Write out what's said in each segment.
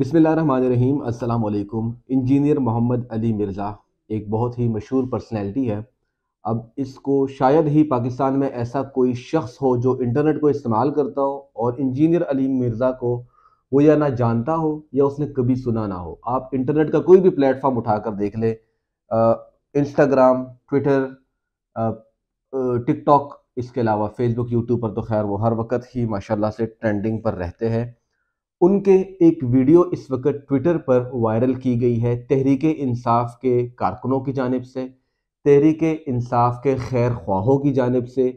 बिसमीम अल्लाम इंजीनियर मोहम्मद अली मिर्ज़ा एक बहुत ही मशहूर पर्सनैलिटी है अब इसको शायद ही पाकिस्तान में ऐसा कोई शख्स हो जो इंटरनेट को इस्तेमाल करता हो और इंजीनियर अली मिर्ज़ा को वो या ना जानता हो या उसने कभी सुना ना हो आप इंटरनेट का कोई भी प्लेटफॉर्म उठा कर देख लें इंस्टाग्राम ट्विटर टिकटॉक इसके अलावा फेसबुक यूट्यूब पर तो खैर वो हर वक्त ही माशाल्लाह से ट्रेंडिंग पर रहते हैं उनके एक वीडियो इस वक्त ट्विटर पर वायरल की गई है तहरीक इंसाफ के कारकुनों की जानब से तहरीक इंसाफ के खैर ख्वाहों की जानब से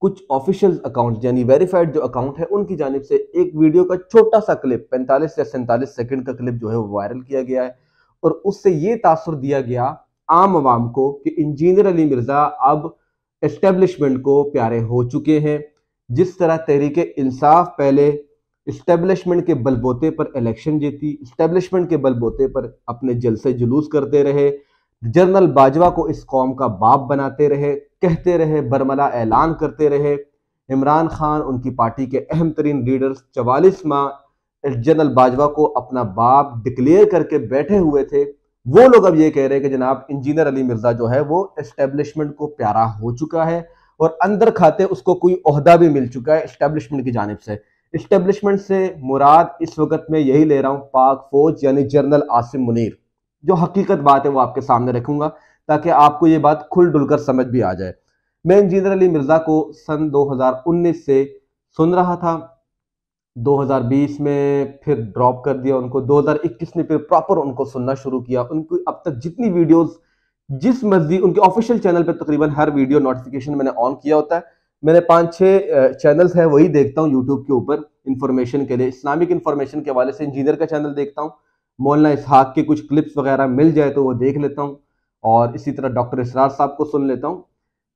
कुछ ऑफिशियल अकाउंट यानी वेरीफाइड जो अकाउंट है उनकी जानब से एक वीडियो का छोटा सा क्लिप 45 या सैंतालीस सेकंड का क्लिप जो है वो वायरल किया गया है और उससे ये तासर दिया गया आम आवाम को कि इंजीनियर अली मिर्ज़ा अब इस्टेब्लिशमेंट को प्यारे हो चुके हैं जिस तरह तहरीक इंसाफ पहले इस्टेब्लिशमेंट के बलबोते पर इलेक्शन जीती इस्टेब्लिशमेंट के बलबोते पर अपने जलसे जुलूस करते रहे जनरल बाजवा को इस कौम का बाप बनाते रहे कहते रहे बरमला ऐलान करते रहे इमरान खान उनकी पार्टी के अहम तरीन लीडर्स चवालीस माह जनरल बाजवा को अपना बाप डिक्लेयर करके बैठे हुए थे वो लोग अब ये कह रहे हैं कि जनाब इंजीनियर अली मिर्जा जो है वो इस्टेब्लिशमेंट को प्यारा हो चुका है और अंदर खाते उसको कोई अहदा भी मिल चुका है इस्टेब्लिशमेंट की जानब से इस्टेब्लिशमेंट से मुराद इस वक्त मैं यही ले रहा हूँ पाक फौज यानी जनरल आसिम मुनीर जो हकीकत बात है वो आपके सामने रखूंगा ताकि आपको ये बात खुल डुल कर समझ भी आ जाए मैं इंजीनियर अली मिर्ज़ा को सन 2019 से सुन रहा था 2020 में फिर ड्रॉप कर दिया उनको 2021 ने फिर प्रॉपर उनको सुनना शुरू किया उनकी अब तक जितनी वीडियोस जिस मर्जी उनके ऑफिशियल चैनल पर तकरीबन हर वीडियो नोटिफिकेशन मैंने ऑन किया होता है मैंने पाँच छः चैनल्स हैं वही देखता हूँ यूट्यूब के ऊपर इन्फॉर्मेशन के लिए इस्लामिक इन्फॉर्मेशन के हवाले से इंजीनियर का चैनल देखता हूँ मौलाना इसहाक के कुछ क्लिप्स वगैरह मिल जाए तो वो देख लेता हूँ और इसी तरह डॉक्टर इसरार साहब को सुन लेता हूँ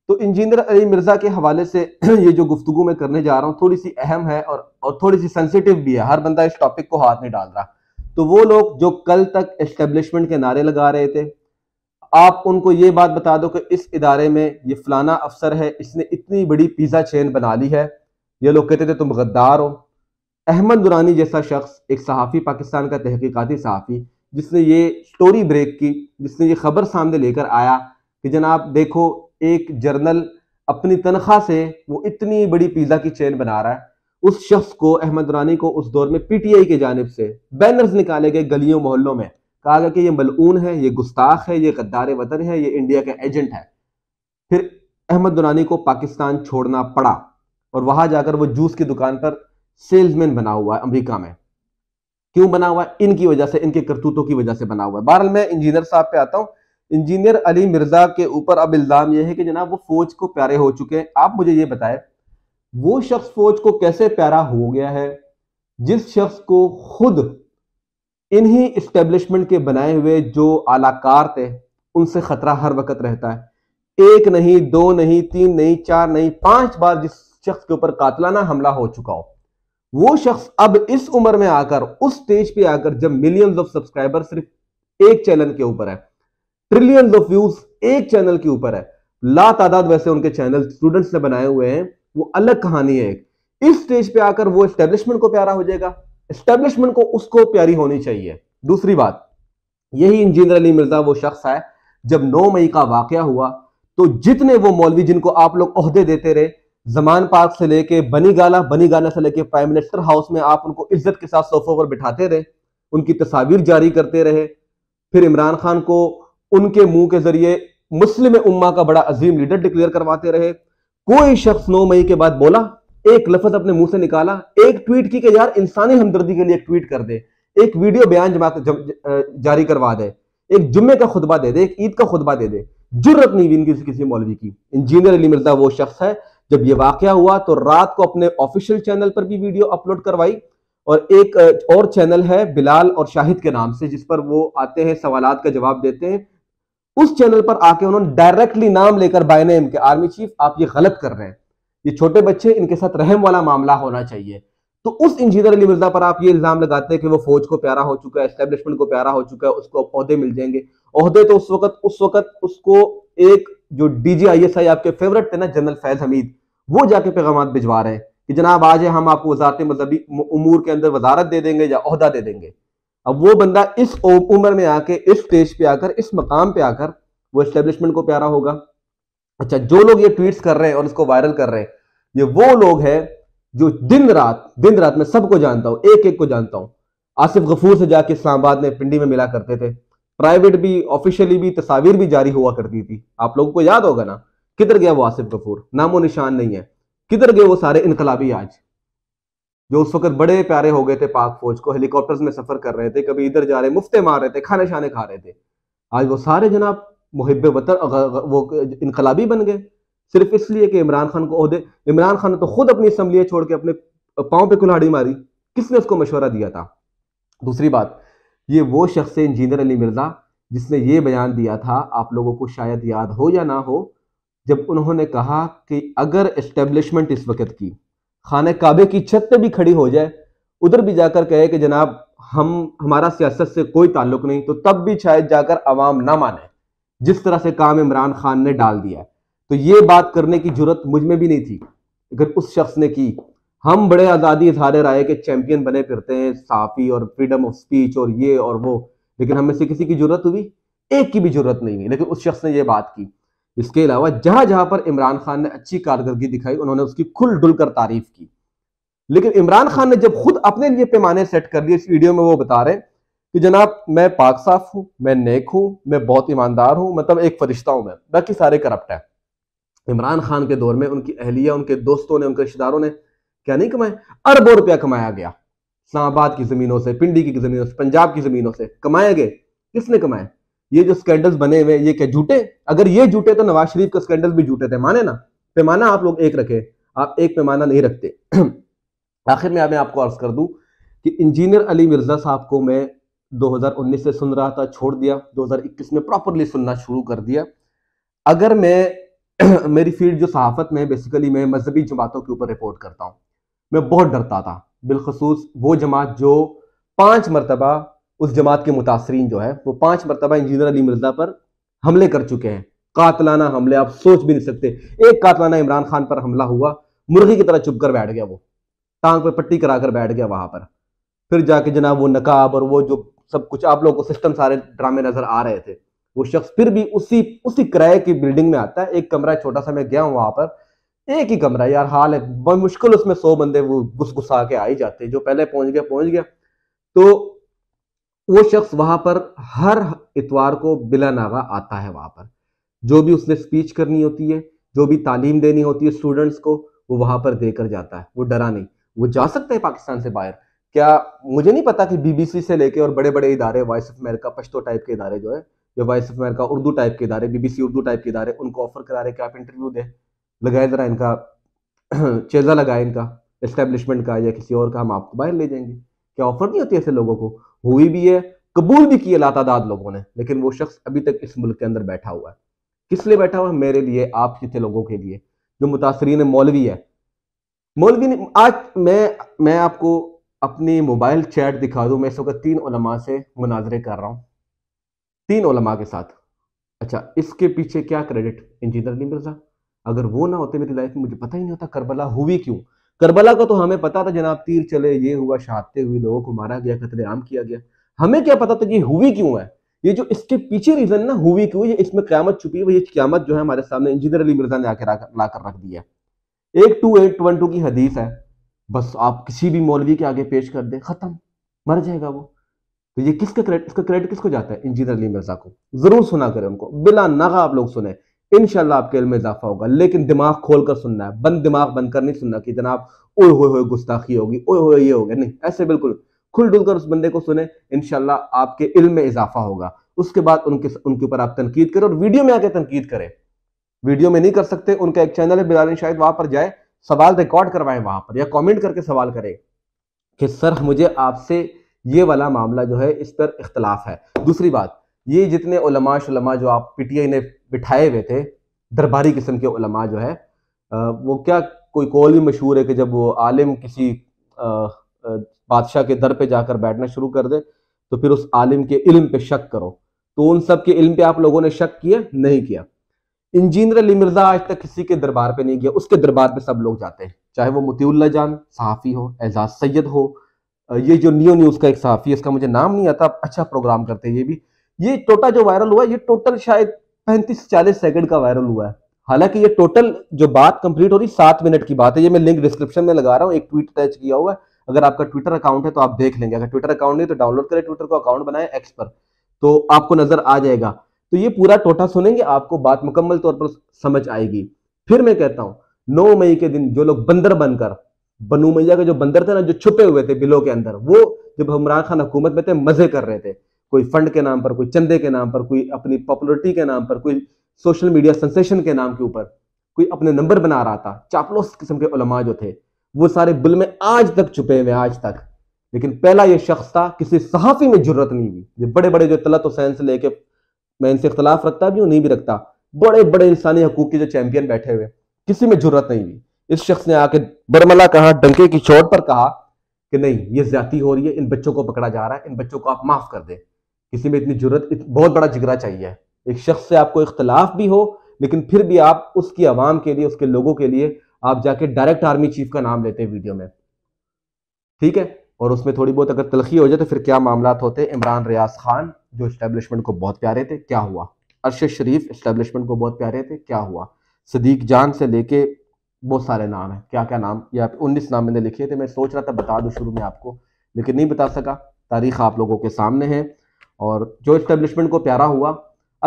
तो इंजीनियर अली मिर्ज़ा के हवाले से ये जो गुफ्तु मैं करने जा रहा हूँ थोड़ी सी अहम है और और थोड़ी सी सेंसिटिव भी है हर बंदा इस टॉपिक को हाथ नहीं डाल रहा तो वो लोग जो कल तक एस्टेब्लिशमेंट के नारे लगा रहे थे आप उनको ये बात बता दो कि इस इदारे में ये फलाना अफसर है इसने इतनी बड़ी पिज़्ज़ा चेन बना ली है ये लोग कहते थे तुम गद्दार हो अहमद दुरानी जैसा शख्स एक सहाफ़ी पाकिस्तान का तहकीकती सहाफ़ी जिसने ये स्टोरी ब्रेक की जिसने ये खबर सामने लेकर आया कि जनाब देखो एक जर्नल अपनी तनख्वाह से वो इतनी बड़ी पिज़्ज़ा की चेन बना रहा है उस शख्स को अहमद रानी को उस दौर में पीटीआई के जानब से बैनर्स निकाले गए गलियों मोहल्लों में कहा गया कि ये मलून है ये गुस्ताख है ये गद्दार वतन है ये इंडिया का एजेंट है फिर अहमद दुरानी को पाकिस्तान छोड़ना पड़ा और वहां जाकर वो जूस की दुकान पर सेल्समैन बना हुआ है अमरीका में क्यों बना हुआ है इनकी वजह से इनके करतूतों की वजह से बना हुआ है बहरहाल मैं इंजीनियर साहब पे आता हूँ इंजीनियर अली मिर्जा के ऊपर अब इल्जाम यह है कि जनाब वो फौज को प्यारे हो चुके हैं आप मुझे ये बताए वो शख्स फौज को कैसे प्यारा हो गया है जिस शख्स को खुद इन्हीं इस्टेब्लिशमेंट के बनाए हुए जो आलाकार थे उनसे खतरा हर वक्त रहता है एक नहीं दो नहीं तीन नहीं चार नहीं पांच बार जिस शख्स के ऊपर कातलाना हमला हो चुका हो वो शख्स अब इस उम्र में आकर उस स्टेज पे आकर जब मिलियंस ऑफ सब्सक्राइबर सिर्फ एक चैनल के ऊपर है ट्रिलियंस ऑफ व्यूज एक चैनल के ऊपर है ला तादाद वैसे उनके चैनल स्टूडेंट्स ने बनाए हुए हैं वो अलग कहानी है एक इस स्टेज पे आकर वो स्टेब्लिशमेंट को प्यारा हो जाएगा एस्टेब्लिशमेंट को उसको प्यारी होनी चाहिए दूसरी बात यही इंजीनियर अली मिर्जा वो शख्स है जब 9 मई का वाक़ हुआ तो जितने वो मौलवी जिनको आप लोग अहदे देते रहे जमान पार्क से लेके बनी गाला बनी गाला से लेके प्राइम मिनिस्टर हाउस में आप उनको इज्जत के साथ सोफों पर बिठाते रहे उनकी तस्वीर जारी करते रहे फिर इमरान खान को उनके मुंह के जरिए मुस्लिम उम्मा का बड़ा अजीम लीडर डिक्लेयर करवाते रहे कोई शख्स नौ मई के बाद बोला एक लफज अपने मुंह से निकाला एक ट्वीट की कि यार इंसानी हमदर्दी के लिए एक ट्वीट कर दे एक वीडियो बयान जमा जम, जारी करवा दे एक जुम्मे का खुतबा दे दे एक ईद का खुतबा दे दे जरूरत नहीं हुई किसी किसी मौलवी की इंजीनियर अली मिर्जा वो शख्स है जब ये वाक़ हुआ तो रात को अपने ऑफिशियल चैनल पर भी वीडियो अपलोड करवाई और एक और चैनल है बिलाल और शाहिद के नाम से जिस पर वो आते हैं सवाल का जवाब देते हैं उस चैनल पर आके उन्होंने डायरेक्टली नाम लेकर बाय नेम के आर्मी चीफ आप ये गलत कर रहे हैं ये छोटे बच्चे इनके साथ रहम वाला मामला होना चाहिए तो उस इंजीनियर अली मिर्जा पर आप ये इल्जाम लगाते हैं कि वो फौज को प्यारा हो चुका है एस्टेब्लिशमेंट को प्यारा हो चुका है उसको अहदे मिल जाएंगे अहदे तो उस वक्त उस वक्त उसको एक जो डीजी आई एस आई आपके फेवरेट थे ना जनरल फैज हमीद वो जाके पैगाम भिजवा रहे हैं कि जनाब आज हम आपको वजारत मजहबी उमूर के अंदर वजारत दे देंगे या अहदा दे देंगे अब वो बंदा इस उम्र में आके इस स्टेज पे आकर इस मकाम पे आकर वो एस्टेब्लिशमेंट को प्यारा होगा अच्छा जो लोग ये ट्वीट्स कर रहे हैं और इसको वायरल कर रहे हैं ये वो लोग हैं जो दिन रात दिन रात में सबको जानता हूं एक एक को जानता हूं आसिफ गफूर से जाके इस्लामाबाद में पिंडी में मिला करते थे प्राइवेट भी ऑफिशियली भी तस्वीर भी जारी हुआ करती थी आप लोगों को याद होगा ना किधर गया वो आसिफ गफूर नामो निशान नहीं है किधर गए वो सारे इनकलाबी आज जो उस वक्त बड़े प्यारे हो गए थे पाक फौज को हेलीकॉप्टर्स में सफर कर रहे थे कभी इधर जा रहे मुफ्ते मार रहे थे खाने शाने खा रहे थे आज वो सारे जनाब मुहिब वो इनकलाबी बन गए सिर्फ इसलिए कि इमरान खान को अहदे इमरान खान ने तो खुद अपनी असम्बलियाँ छोड़ के अपने पाँव पे कुल्हाड़ी मारी किसने उसको मशवरा दिया था दूसरी बात ये वो शख्स है इंजीनियर अली मिर्ज़ा जिसने ये बयान दिया था आप लोगों को शायद याद हो या ना हो जब उन्होंने कहा कि अगर इस्टेब्लिशमेंट इस वक्त की खान काबे की छत पे भी खड़ी हो जाए उधर भी जाकर कहे कि जनाब हम हमारा सियासत से कोई ताल्लुक नहीं तो तब भी शायद जाकर आवाम ना माने जिस तरह से काम इमरान खान ने डाल दिया तो ये बात करने की जरूरत मुझ में भी नहीं थी अगर उस शख्स ने की हम बड़े आज़ादी इजहार राय के चैंपियन बने फिरते हैं साफ़ी और फ्रीडम ऑफ स्पीच और ये और वो लेकिन हमें से किसी की जरूरत हुई एक की भी जरूरत नहीं हुई लेकिन उस शख्स ने ये बात की इसके अलावा जहां जहां पर इमरान खान ने अच्छी कारकर्दगी दिखाई उन्होंने उसकी खुल डुल कर तारीफ की लेकिन इमरान खान ने जब खुद अपने लिए पैमाने सेट कर लिए इस वीडियो में वो बता रहे हैं कि जनाब मैं पाक साफ हूं मैं नेक हूं मैं बहुत ईमानदार हूं मतलब एक फरिश्ता हूं मैं बाकी सारे करप्ट है इमरान खान के दौर में उनकी अहलिया उनके दोस्तों ने उनके रिश्तेदारों ने क्या नहीं कमाए अरबों रुपया कमाया गया इस्लामाबाद की ज़मीनों से पिंडी की ज़मीनों से पंजाब की ज़मीनों से कमाए गए किसने कमाए ये जो स्कैंडल्स बने हुए ये क्या झूठे अगर ये झूठे तो नवाज शरीफ का स्कैंडल भी झूठे थे माने ना पैमाना आप लोग एक रखे आप एक पैमाना नहीं रखते आखिर में मैं आपको अर्ज कर दूं कि इंजीनियर अली मिर्जा साहब को मैं 2019 से सुन रहा था छोड़ दिया 2021 में प्रॉपरली सुनना शुरू कर दिया अगर मैं मेरी फील्ड जो सहाफत में बेसिकली मैं मजहबी जमातों के ऊपर रिपोर्ट करता हूँ मैं बहुत डरता था बिलखसूस वो जमात जो पांच मरतबा उस जमात के मुतासरीन जो है वो पांच मरतबा इंजीनियर अली मिर्जा पर हमले कर चुके हैं कातलाना हमले आप सोच भी नहीं सकते एक कातलाना इमरान खान पर हमला हुआ मुर्गी की तरह चुप कर बैठ गया वो टांग पर पट्टी करा कर बैठ गया वहां पर फिर जाके जनाब वो नकाब और वो जो सब कुछ आप लोगों को सिस्टम सारे ड्रामे नजर आ रहे थे वो शख्स फिर भी उसी उसी किराए की बिल्डिंग में आता है एक कमरा छोटा सा मैं गया हूँ वहां पर एक ही कमरा यार हाल है मुश्किल उसमें सौ बंदे वो घुस घुसा के आ ही जाते जो पहले पहुंच गया पहुंच गया तो वो शख्स वहां पर हर इतवार को बिला नागा आता है वहां पर जो भी उसने स्पीच करनी होती है जो भी तालीम देनी होती है स्टूडेंट्स को वो वहां पर देकर जाता है वो डरा नहीं वो जा सकते हैं पाकिस्तान से बाहर क्या मुझे नहीं पता कि बीबीसी से लेके और बड़े बड़े इदारे voice of America Pashto type के इदारे जो है या voice of America Urdu type के इदारे बीबीसी उर्दू टाइप के इदारे उनको ऑफर करा रहे कि आप इंटरव्यू दें लगाए ज़रा इनका चेजा लगाए इनका इस्टेब्लिशमेंट का या किसी और का हम आपको बाहर ले जाएंगे क्या ऑफर नहीं होती ऐसे लोगों को हुई भी है कबूल भी किए लातादाद लोगों ने लेकिन वो शख्स अभी तक इस मुल्क के अंदर बैठा हुआ है किस लिए बैठा हुआ है मेरे लिए आप जितने लोगों के लिए जो मुतासरीन मौलवी है मौलवी ने आज मैं मैं आपको अपनी मोबाइल चैट दिखा दूँ मैं इस वक्त तीन उलमा से मुनाजरे कर रहा हूँ तीन ओलमा के साथ अच्छा इसके पीछे क्या क्रेडिट इंजीनियर अली मिर्जा अगर वो ना होते मेरी लाइफ में मुझे पता ही नहीं होता करबला हुई क्यों करबला का तो हमें पता था जनाब तीर चले ये हुआ शहादते हुए लोगों को मारा गया कतलेआम किया गया हमें क्या पता था ये हुई क्यों है ये जो इसके पीछे रीजन ना हुई क्यों ये इसमें क्यामत छुपी है ये क्यामत जो है हमारे सामने इंजीनियर अली मिर्जा ने आके ला कर रख दिया एक टू एट वन टू की हदीस है बस आप किसी भी मौलवी के आगे पेश कर दे खत्म मर जाएगा वो तो ये किसका क्रेडिट इसका क्रेडिट किसको जाता है इंजीनियर अली मिर्जा को जरूर सुना करें उनको बिला नागा आप लोग सुने इनशाला आपके इल में इजाफा होगा लेकिन दिमाग खोल कर सुनना है बंद दिमाग बंद कर नहीं सुनना कि जनाब ओए हो होए गुस्ताखी होगी ओए हो ये हो गया नहीं ऐसे बिल्कुल खुल डुल कर उस बंदे को सुने इनशाला आपके इल में इजाफा होगा उसके बाद उनके उनके ऊपर आप तनकीद करें और वीडियो में आके तनकीद करें वीडियो में नहीं कर सकते उनका एक चैनल है बिलाल शायद वहां पर जाए सवाल रिकॉर्ड करवाएं वहां पर या कमेंट करके सवाल करें कि सर मुझे आपसे ये वाला मामला जो है इस पर इख्तलाफ है दूसरी बात ये जितने उलमा जो आप पीटीआई ने बिठाए हुए थे दरबारी किस्म के उलमा जो है वो क्या कोई कौल भी मशहूर है कि जब वो आलिम किसी बादशाह के दर पे जाकर बैठना शुरू कर दे तो फिर उस आलिम के इल्म पे शक करो तो उन सब के इल्म पे आप लोगों ने शक किया नहीं किया इंजीनियर अली मिर्जा आज तक किसी के दरबार पे नहीं गया उसके दरबार पे सब लोग जाते हैं चाहे वो मुतीउल्ला जान सहाफ़ी हो एजाज सैयद हो ये जो नियो न्यूज का एक सहाफ़ी इसका मुझे नाम नहीं आता अच्छा प्रोग्राम करते हैं ये भी ये टोटा जो वायरल हुआ ये टोटल शायद पैंतीस चालीस सेकंड का वायरल हुआ है हालांकि ये टोटल जो बात कंप्लीट हो रही सात मिनट की बात है ये मैं लिंक डिस्क्रिप्शन में लगा रहा हूँ एक ट्वीट अटैच किया हुआ है अगर आपका ट्विटर अकाउंट है तो आप देख लेंगे अगर ट्विटर अकाउंट नहीं तो डाउनलोड करें ट्विटर को अकाउंट बनाए एक्स पर तो आपको नजर आ जाएगा तो ये पूरा टोटा सुनेंगे आपको बात मुकम्मल तौर पर समझ आएगी फिर मैं कहता हूँ नौ मई के दिन जो लोग बंदर बनकर बनू मैया के जो बंदर थे ना जो छुपे हुए थे बिलो के अंदर वो जब इमरान खान हुकूमत में थे मजे कर रहे थे कोई फंड के नाम पर कोई चंदे के नाम पर कोई अपनी पॉपुलरिटी के नाम पर कोई सोशल मीडिया सेंसेशन के नाम के ऊपर कोई अपने नंबर बना रहा था चापलोस किस्म के उलमा जो थे वो सारे बिल में आज तक छुपे हुए आज तक लेकिन पहला ये शख्स था किसी सहाफ़ी में जरूरत नहीं हुई ये बड़े बड़े जो तलत हुसैन से लेके मैं इनसे इख्तलाफ रखता भी हूँ नहीं भी रखता बड़े बड़े इंसानी हकूक के जो चैंपियन बैठे हुए किसी में जरूरत नहीं हुई इस शख्स ने आके बरमला कहा डंके की चोट पर कहा कि नहीं ये ज्यादा हो रही है इन बच्चों को पकड़ा जा रहा है इन बच्चों को आप माफ कर दे किसी में इतनी जरूरत इत, बहुत बड़ा जिगरा चाहिए एक शख्स से आपको इख्तलाफ भी हो लेकिन फिर भी आप उसकी आवाम के लिए उसके लोगों के लिए आप जाके डायरेक्ट आर्मी चीफ का नाम लेते हैं वीडियो में ठीक है और उसमें थोड़ी बहुत अगर तलखी हो जाए तो फिर क्या मामला होते इमरान रियाज खान जो इस्टेब्लिशमेंट को बहुत प्यारे थे क्या हुआ अरशद शरीफ इस्टेब्लिशमेंट को बहुत प्यारे थे क्या हुआ सदीक जान से लेके बहुत सारे नाम हैं क्या क्या नाम या उन्नीस नाम मैंने लिखे थे मैं सोच रहा था बता दूँ शुरू में आपको लेकिन नहीं बता सका तारीख आप लोगों के सामने है और जो इस्टेब्लिशमेंट को प्यारा हुआ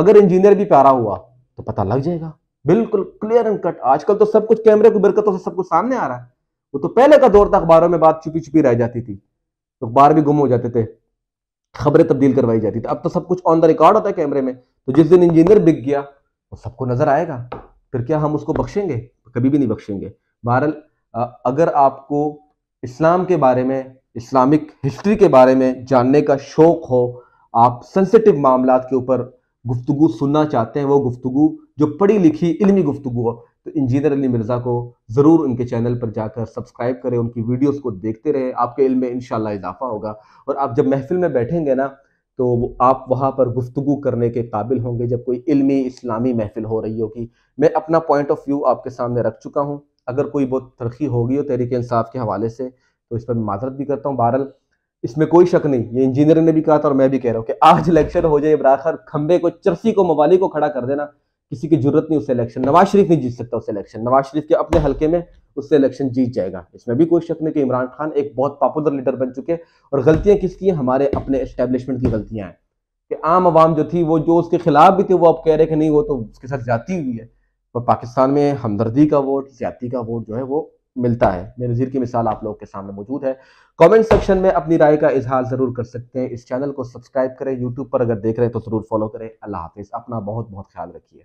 अगर इंजीनियर भी प्यारा हुआ तो पता लग जाएगा बिल्कुल क्लियर एंड कट आजकल तो सब कुछ कैमरे की बरकतों से सब कुछ सामने आ रहा है वो तो पहले का दौर था अखबारों में बात छुपी छुपी रह जाती थी तो अखबार भी गुम हो जाते थे खबरें तब्दील करवाई जाती थी अब तो सब कुछ ऑन द रिकॉर्ड होता है कैमरे में तो जिस दिन इंजीनियर बिक गया वो सबको नजर आएगा फिर क्या हम उसको बख्शेंगे कभी भी नहीं बख्शेंगे बहरहाल अगर आपको इस्लाम के बारे में इस्लामिक हिस्ट्री के बारे में जानने का शौक़ हो आप सेंसिटिव मामला के ऊपर गुफ्तु सुनना चाहते हैं वो गुफ्तु जो पढ़ी लिखी इलमी गुफ्तु हो तो इंजीनियर अली मिर्ज़ा को ज़रूर उनके चैनल पर जाकर सब्सक्राइब करें उनकी वीडियोस को देखते रहें आपके इल्म में इन इजाफा होगा और आप जब महफिल में बैठेंगे ना तो आप वहाँ पर गुफ्तु करने के काबिल होंगे जब कोई इल्मी इस्लामी महफिल हो रही होगी मैं अपना पॉइंट ऑफ व्यू आपके सामने रख चुका हूँ अगर कोई बहुत तरक्की होगी हो तहरीक इंसाफ के हवाले से तो इस पर मैं माजरत भी करता हूँ बहरल इसमें कोई शक नहीं ये इंजीनियर ने भी कहा था और मैं भी कह रहा हूँ कि आज लेक्चर हो जाए बराखर खंबे को चरसी को मवाली को खड़ा कर देना किसी की जरूरत नहीं उससे इलेक्शन नवाज शरीफ नहीं जीत सकता उससे इलेक्शन नवाज शरीफ के अपने हल्के में उससे इलेक्शन जीत जाएगा इसमें भी कोई शक नहीं कि इमरान खान एक बहुत पॉपुलर लीडर बन चुके और गलतियां किसकी हैं हमारे अपने एस्टेब्लिशमेंट की गलतियां हैं कि आम आवाम जो थी वो जो उसके खिलाफ भी थे वो अब कह रहे कि नहीं वो तो उसके साथ ज्यादा हुई है और पाकिस्तान में हमदर्दी का वोट ज्यादा का वोट जो है वो मिलता है मेरे नज़ीर की मिसाल आप लोगों के सामने मौजूद है कमेंट सेक्शन में अपनी राय का इजहार ज़रूर कर सकते हैं इस चैनल को सब्सक्राइब करें यूट्यूब पर अगर देख रहे हैं तो ज़रूर फॉलो करें अल्लाह हाफिज़ अपना बहुत बहुत ख्याल रखिए